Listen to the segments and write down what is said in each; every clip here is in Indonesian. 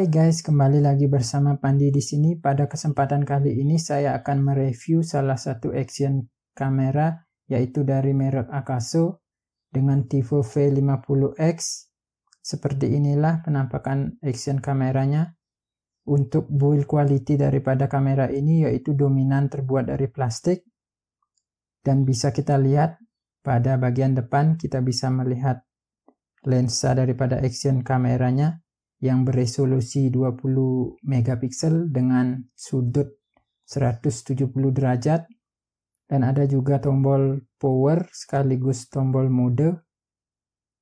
Hai guys, kembali lagi bersama Pandi di sini. Pada kesempatan kali ini saya akan mereview salah satu action kamera yaitu dari merek Akaso dengan Tivo V50X. Seperti inilah penampakan action kameranya. Untuk build quality daripada kamera ini yaitu dominan terbuat dari plastik. Dan bisa kita lihat pada bagian depan kita bisa melihat lensa daripada action kameranya yang beresolusi 20 megapiksel dengan sudut 170 derajat dan ada juga tombol power sekaligus tombol mode.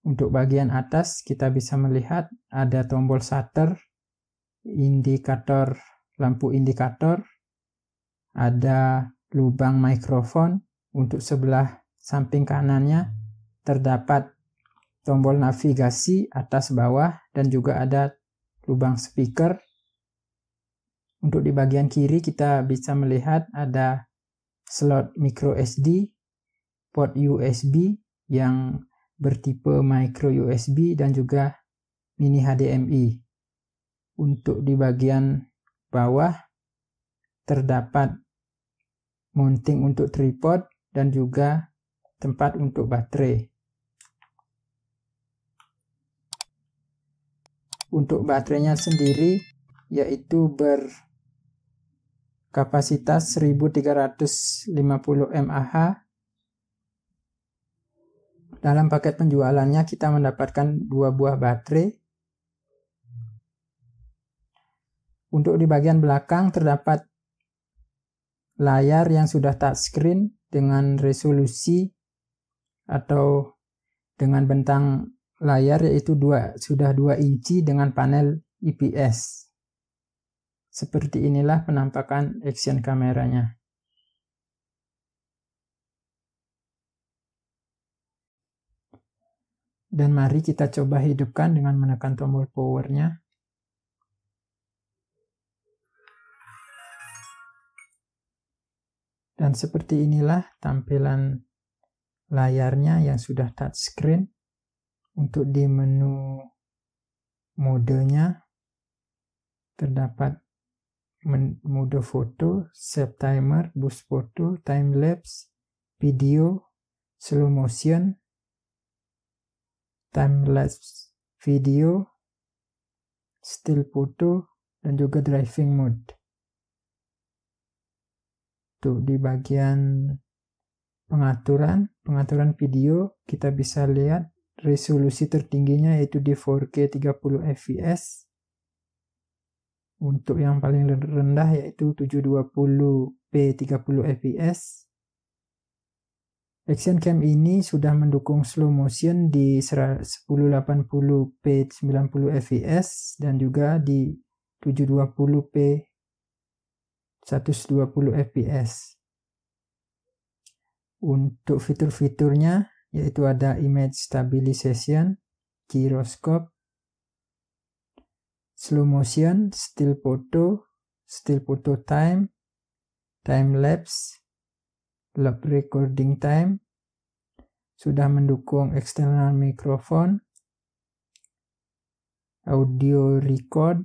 Untuk bagian atas kita bisa melihat ada tombol shutter, indikator lampu indikator, ada lubang mikrofon untuk sebelah samping kanannya terdapat tombol navigasi atas bawah dan juga ada lubang speaker. Untuk di bagian kiri kita bisa melihat ada slot micro SD, port USB yang bertipe micro USB dan juga mini HDMI. Untuk di bagian bawah terdapat mounting untuk tripod dan juga tempat untuk baterai. untuk baterainya sendiri yaitu berkapasitas 1350 mAh. Dalam paket penjualannya kita mendapatkan dua buah baterai. Untuk di bagian belakang terdapat layar yang sudah touchscreen dengan resolusi atau dengan bentang layar yaitu dua sudah 2 inci dengan panel IPS. Seperti inilah penampakan action kameranya. Dan mari kita coba hidupkan dengan menekan tombol powernya. Dan seperti inilah tampilan layarnya yang sudah touchscreen. Untuk di menu modenya terdapat mode foto, save timer, boost foto, time lapse, video, slow motion, time lapse video, still photo, dan juga driving mode. Tuh di bagian pengaturan, pengaturan video kita bisa lihat resolusi tertingginya yaitu di 4K 30 fps untuk yang paling rendah yaitu 720p 30 fps. Action cam ini sudah mendukung slow motion di 1080p 90 fps dan juga di 720p 120 fps. Untuk fitur-fiturnya yaitu ada image stabilization, gyroscope, slow motion, still photo, still photo time, time lapse, log recording time, sudah mendukung external microphone, audio record,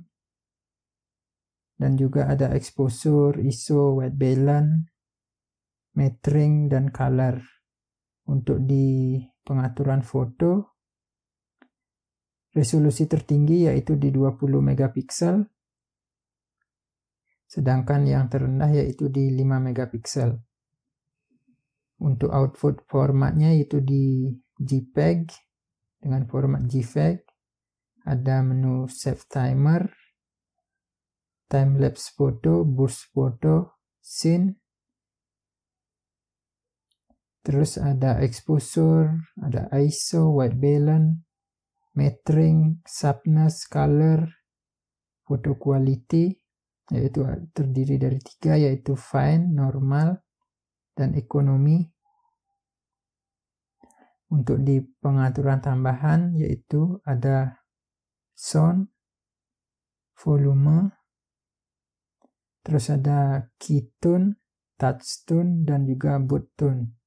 dan juga ada exposure, ISO, white balance, metering, dan color untuk di pengaturan foto resolusi tertinggi yaitu di 20 megapiksel sedangkan yang terendah yaitu di 5 megapiksel. Untuk output formatnya itu di JPEG dengan format JPEG. Ada menu save timer, timelapse photo burst photo scene, Terus ada exposure, ada ISO, white balance, metering, sharpness, color, photo quality, yaitu terdiri dari tiga yaitu fine, normal, dan ekonomi. Untuk di pengaturan tambahan yaitu ada sound, volume, terus ada key tone, touch tone, dan juga boot tone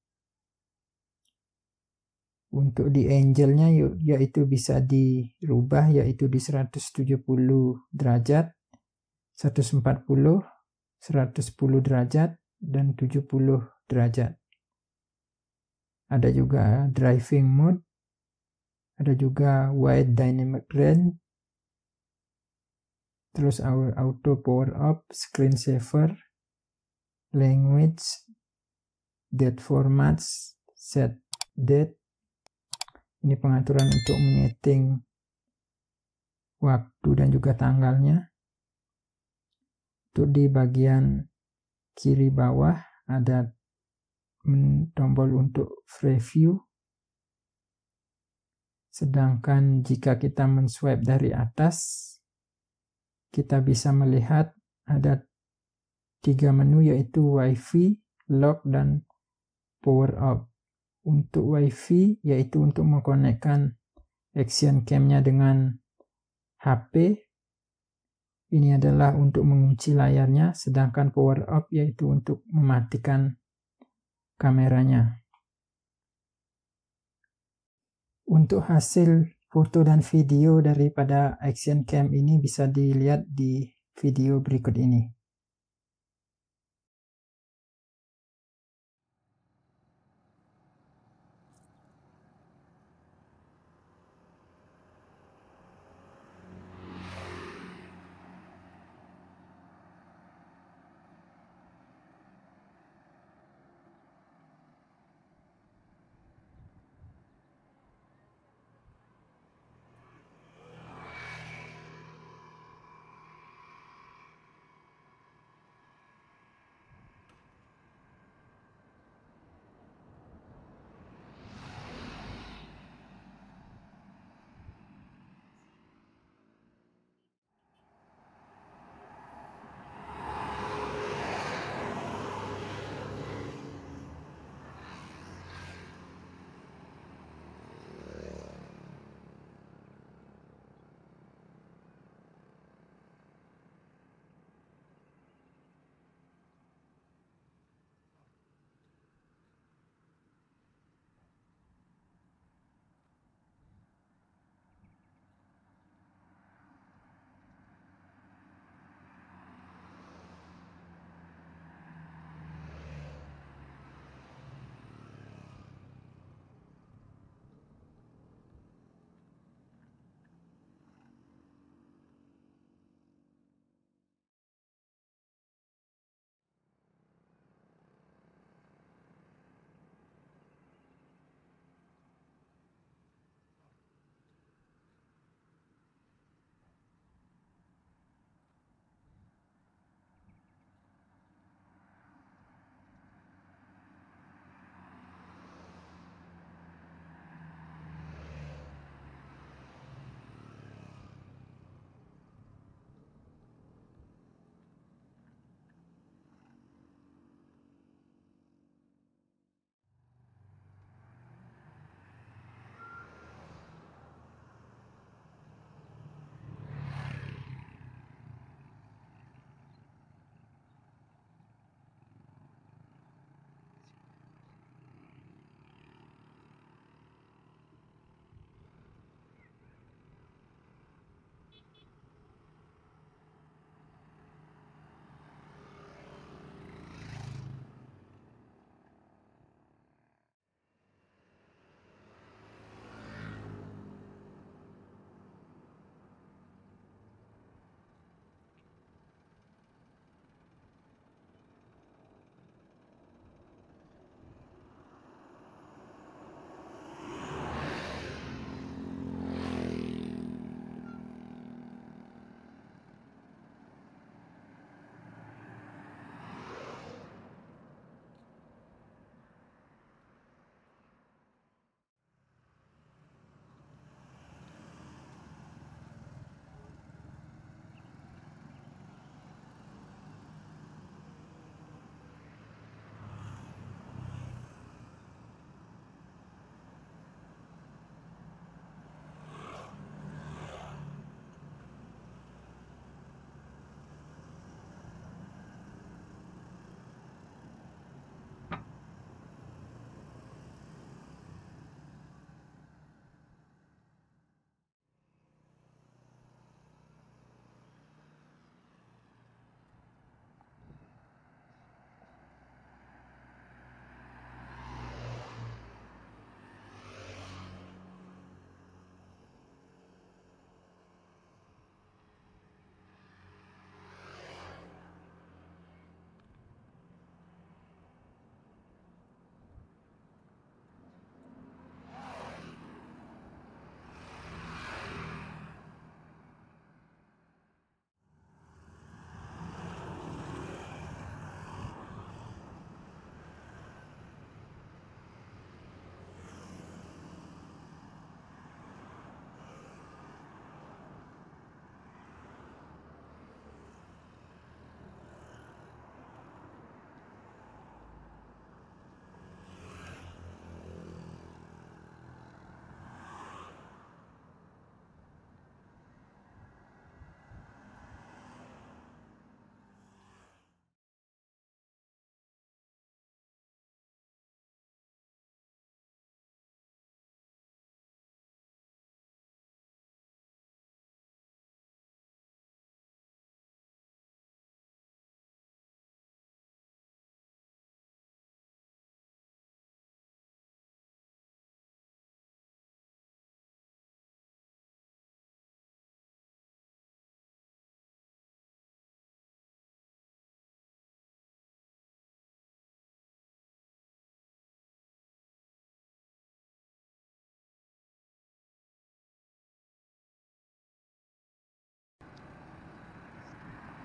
untuk di angelnya ya, yaitu bisa dirubah yaitu di 170 derajat 140 110 derajat dan 70 derajat ada juga driving mode ada juga wide dynamic range terus our auto power up screen saver language date formats set date ini pengaturan untuk menyeting waktu dan juga tanggalnya. Untuk di bagian kiri bawah ada tombol untuk preview. Sedangkan jika kita menswipe dari atas, kita bisa melihat ada tiga menu yaitu WiFi, Lock, dan Power Up untuk WiFi yaitu untuk mengkonekkan action camnya dengan HP. Ini adalah untuk mengunci layarnya, sedangkan power up yaitu untuk mematikan kameranya. Untuk hasil foto dan video daripada action cam ini bisa dilihat di video berikut ini.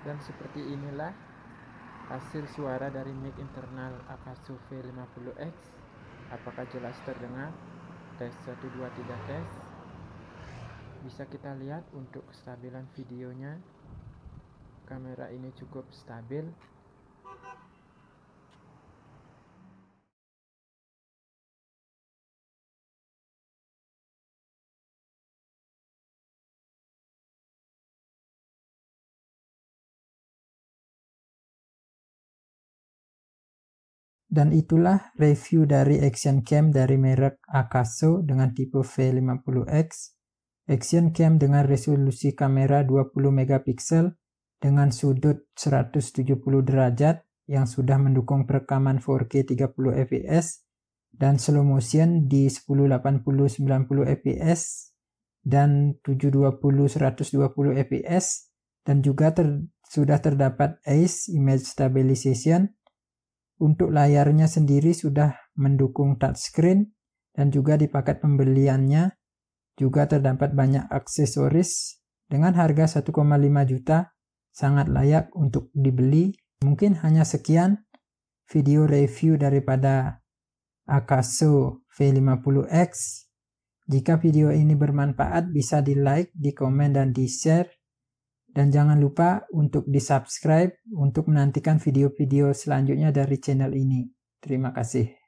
Dan seperti inilah hasil suara dari mic internal Akasu V50X. Apakah jelas terdengar? Tes 1, 2, 3 tes. Bisa kita lihat untuk kestabilan videonya. Kamera ini cukup stabil Dan itulah review dari action cam dari merek Akaso dengan tipe V50X. Action cam dengan resolusi kamera 20 megapiksel dengan sudut 170 derajat yang sudah mendukung perekaman 4K 30 fps dan slow motion di 1080 90 fps dan 720 120 fps dan juga ter, sudah terdapat ACE image stabilization untuk layarnya sendiri sudah mendukung touchscreen dan juga di paket pembeliannya juga terdapat banyak aksesoris dengan harga 1,5 juta sangat layak untuk dibeli. Mungkin hanya sekian video review daripada Akaso V50X. Jika video ini bermanfaat bisa di like, di komen, dan di share. Dan jangan lupa untuk di-subscribe untuk menantikan video-video selanjutnya dari channel ini. Terima kasih.